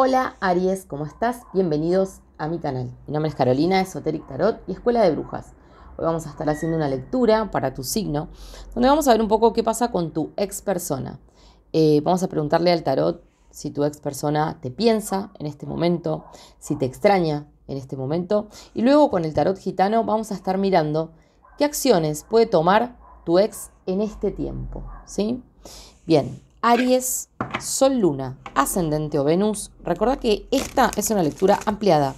Hola Aries, ¿cómo estás? Bienvenidos a mi canal. Mi nombre es Carolina, Esoteric Tarot y Escuela de Brujas. Hoy vamos a estar haciendo una lectura para tu signo, donde vamos a ver un poco qué pasa con tu ex persona. Eh, vamos a preguntarle al tarot si tu ex persona te piensa en este momento, si te extraña en este momento. Y luego con el tarot gitano vamos a estar mirando qué acciones puede tomar tu ex en este tiempo. ¿sí? Bien, Aries, Sol, Luna, Ascendente o Venus. Recuerda que esta es una lectura ampliada,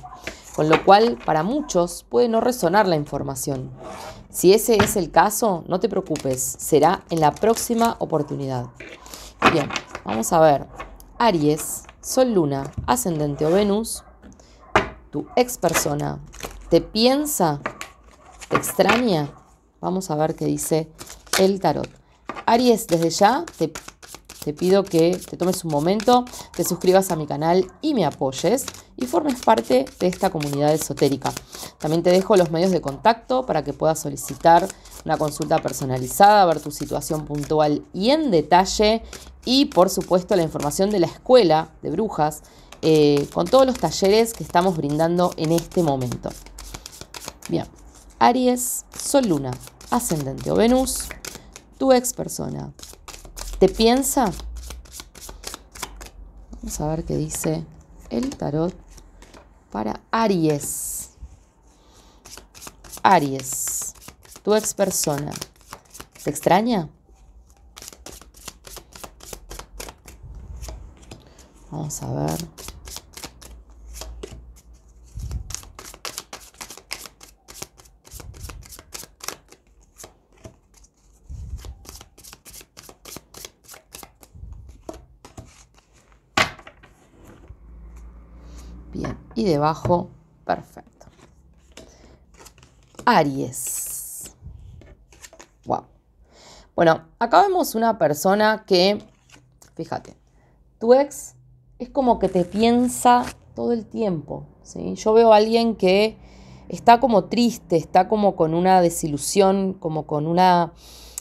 con lo cual para muchos puede no resonar la información. Si ese es el caso, no te preocupes, será en la próxima oportunidad. Bien, vamos a ver. Aries, Sol, Luna, Ascendente o Venus. Tu ex persona te piensa, te extraña. Vamos a ver qué dice el tarot. Aries, desde ya te te pido que te tomes un momento, te suscribas a mi canal y me apoyes y formes parte de esta comunidad esotérica. También te dejo los medios de contacto para que puedas solicitar una consulta personalizada, ver tu situación puntual y en detalle y por supuesto la información de la escuela de brujas eh, con todos los talleres que estamos brindando en este momento. Bien, Aries, Sol Luna, Ascendente o Venus, tu ex persona, te piensa. Vamos a ver qué dice el tarot para Aries. Aries, tu ex persona, ¿te extraña? Vamos a ver. y debajo, perfecto. Aries. Wow. Bueno, acá vemos una persona que, fíjate, tu ex es como que te piensa todo el tiempo. ¿sí? Yo veo a alguien que está como triste, está como con una desilusión, como con una.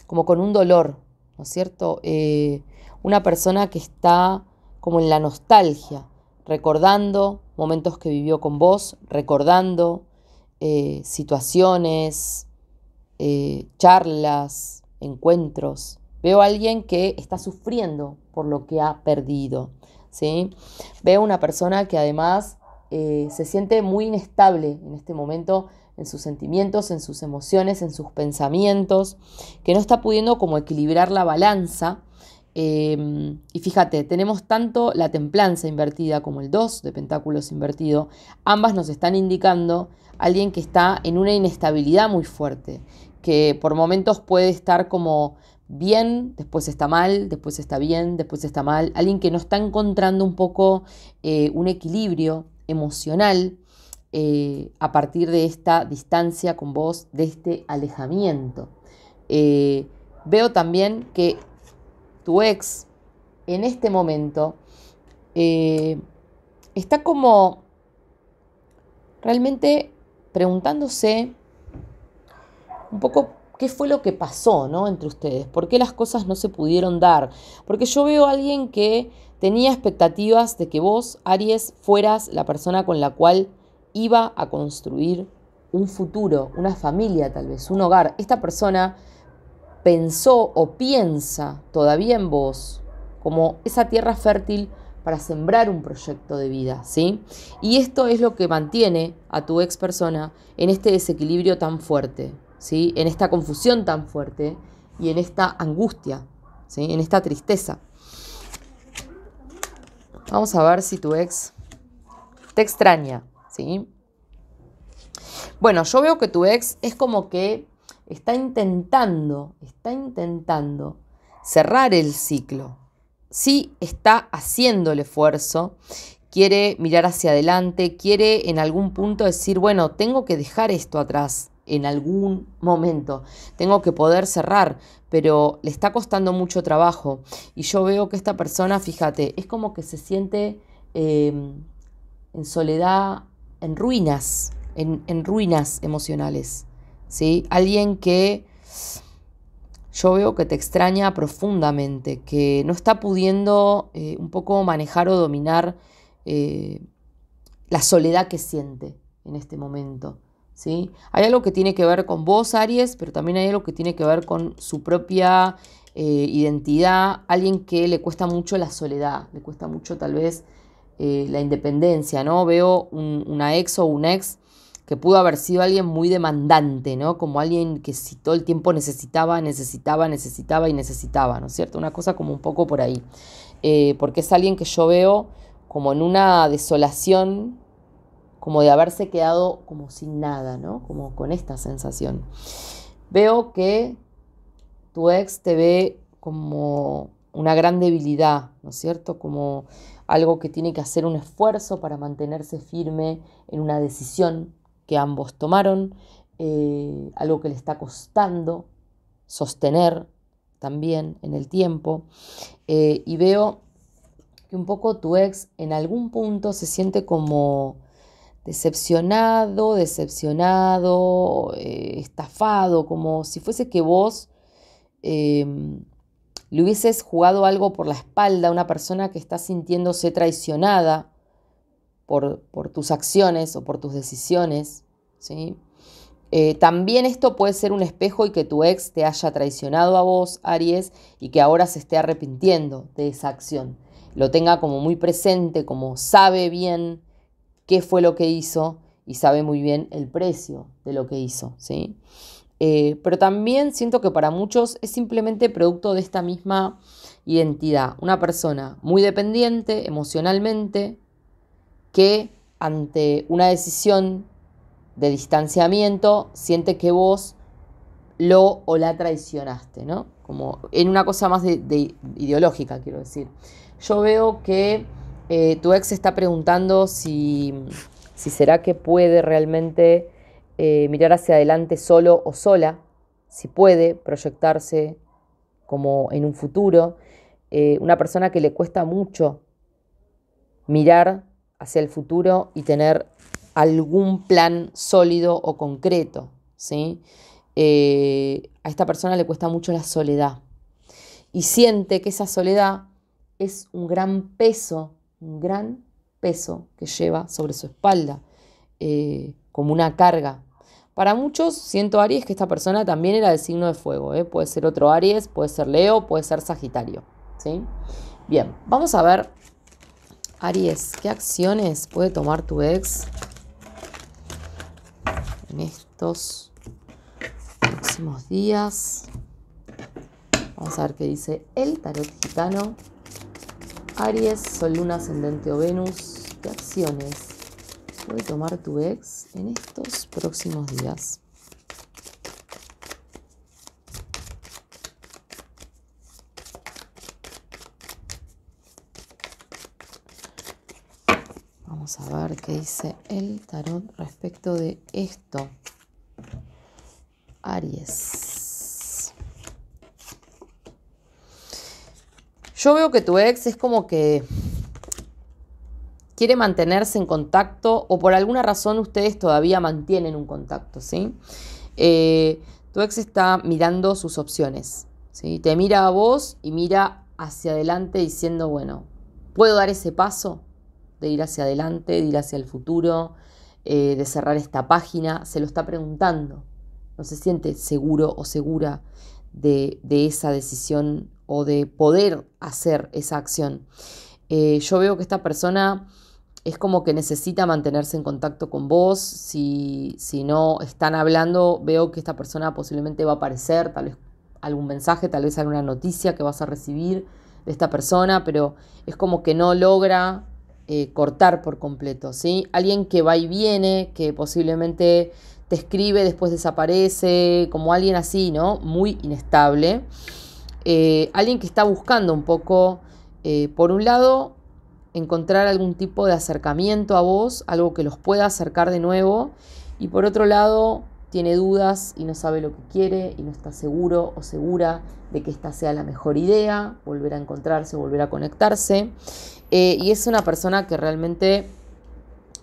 como con un dolor, ¿no es cierto? Eh, una persona que está como en la nostalgia recordando momentos que vivió con vos, recordando eh, situaciones, eh, charlas, encuentros. Veo a alguien que está sufriendo por lo que ha perdido. ¿sí? Veo una persona que además eh, se siente muy inestable en este momento en sus sentimientos, en sus emociones, en sus pensamientos, que no está pudiendo como equilibrar la balanza Em, y fíjate, tenemos tanto la templanza invertida como el 2 de pentáculos invertido. Ambas nos están indicando alguien que está en una inestabilidad muy fuerte, que por momentos puede estar como bien, después está mal, después está bien, después está mal. Alguien que no está encontrando un poco eh, un equilibrio emocional eh, a partir de esta distancia con vos, de este alejamiento. Eh, veo también que tu ex en este momento eh, está como realmente preguntándose un poco qué fue lo que pasó entre ustedes, por qué las cosas no se pudieron dar, porque yo veo a alguien que tenía expectativas de que vos, Aries, fueras la persona con la cual iba a construir un futuro, una familia tal vez, un hogar. Esta persona pensó o piensa todavía en vos como esa tierra fértil para sembrar un proyecto de vida, ¿sí? Y esto es lo que mantiene a tu ex persona en este desequilibrio tan fuerte, ¿sí? En esta confusión tan fuerte y en esta angustia, ¿sí? En esta tristeza. Vamos a ver si tu ex te extraña, ¿sí? Bueno, yo veo que tu ex es como que está intentando, está intentando cerrar el ciclo. Sí está haciendo el esfuerzo, quiere mirar hacia adelante, quiere en algún punto decir, bueno, tengo que dejar esto atrás en algún momento, tengo que poder cerrar, pero le está costando mucho trabajo. Y yo veo que esta persona, fíjate, es como que se siente em, en soledad, en ruinas, en ruinas emocionales. Alguien que yo veo que te extraña profundamente, que no está pudiendo eh, un poco manejar o dominar eh, la soledad que siente en este momento. ¿sí? Hay algo que tiene que ver con vos, Aries, pero también hay algo que tiene que ver con su propia eh, identidad, alguien que le cuesta mucho la soledad, le cuesta mucho tal vez la independencia, ¿no? Veo una ex o un ex que pudo haber sido alguien muy demandante, ¿no? Como alguien que si todo el tiempo necesitaba, necesitaba, necesitaba y necesitaba, ¿no es cierto? Una cosa como un poco por ahí. Eh, porque es alguien que yo veo como en una desolación, como de haberse quedado como sin nada, ¿no? Como con esta sensación. Veo que tu ex te ve como una gran debilidad, ¿no es cierto? Como algo que tiene que hacer un esfuerzo para mantenerse firme en una decisión, que ambos tomaron, eh, algo que le está costando sostener también en el tiempo. Eh, y veo que un poco tu ex en algún punto se siente como decepcionado, decepcionado, eh, estafado, como si fuese que vos em, le hubieses jugado algo por la espalda a una persona que está sintiéndose traicionada por, tus acciones o por tus decisiones. ¿sí? Eh, también esto puede ser un espejo y que tu ex te haya traicionado a vos, Aries, y que ahora se esté arrepintiendo de esa acción. Lo tenga como muy presente, como sabe bien qué fue lo que hizo y sabe muy bien el precio de lo que hizo. ¿sí? Eh, pero también siento que para muchos es simplemente producto de esta misma identidad. Una persona muy dependiente emocionalmente, que ante una decisión de distanciamiento siente que vos lo o la traicionaste, ¿no? Como en una cosa más de, ideológica, quiero decir. Yo veo que eh, tu ex está preguntando si, será que puede realmente eh, mirar hacia adelante solo o sola, si puede proyectarse como en un futuro. Eh, una persona que le cuesta mucho mirar hacia el futuro y tener algún plan sólido o concreto. ¿sí? Eh, a esta persona le cuesta mucho la soledad y siente que esa soledad es un gran peso, un gran peso que lleva sobre su espalda, eh, como una carga. Para muchos, siento Aries que esta persona también era de signo de fuego. ¿eh? Puede ser otro Aries, puede ser Leo, puede ser Sagitario. ¿sí? Bien, vamos a ver Aries, ¿qué acciones puede tomar tu ex en estos próximos días? Vamos a ver qué dice el tarot gitano. Aries, Sol, Luna, Ascendente o Venus, ¿qué acciones puede tomar tu ex en estos próximos días? Vamos a ver qué dice el tarot respecto de esto. Aries. Yo veo que tu ex es como que quiere mantenerse en contacto o por alguna razón ustedes todavía mantienen un contacto, ¿sí? Eh, tu ex está mirando sus opciones, ¿sí? Te mira a vos y mira hacia adelante diciendo, bueno, ¿puedo dar ese paso? de ir hacia adelante, de ir hacia el futuro, eh, de cerrar esta página, se lo está preguntando. No se siente seguro o segura de, esa decisión o de poder hacer esa acción. Eh, yo veo que esta persona es como que necesita mantenerse en contacto con vos. Si, si, no están hablando, veo que esta persona posiblemente va a aparecer, tal vez algún mensaje, tal vez alguna noticia que vas a recibir de esta persona, pero es como que no logra eh, cortar por completo, ¿sí? Alguien que va y viene, que posiblemente te escribe, después desaparece, como alguien así, ¿no? Muy inestable. Eh, alguien que está buscando un poco, eh, por un lado, encontrar algún tipo de acercamiento a vos, algo que los pueda acercar de nuevo, y por otro lado, tiene dudas y no sabe lo que quiere y no está seguro o segura de que esta sea la mejor idea, volver a encontrarse, volver a conectarse. Eh, y es una persona que realmente,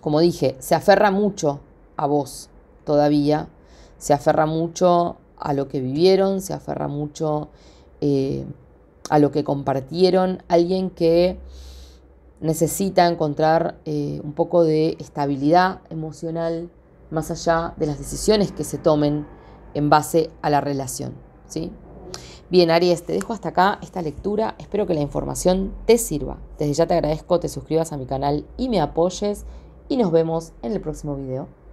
como dije, se aferra mucho a vos todavía, se aferra mucho a lo que vivieron, se aferra mucho eh, a lo que compartieron, alguien que necesita encontrar eh, un poco de estabilidad emocional, más allá de las decisiones que se tomen en base a la relación. ¿sí? Bien, Aries, te dejo hasta acá esta lectura. Espero que la información te sirva. Desde ya te agradezco, te suscribas a mi canal y me apoyes. Y nos vemos en el próximo video.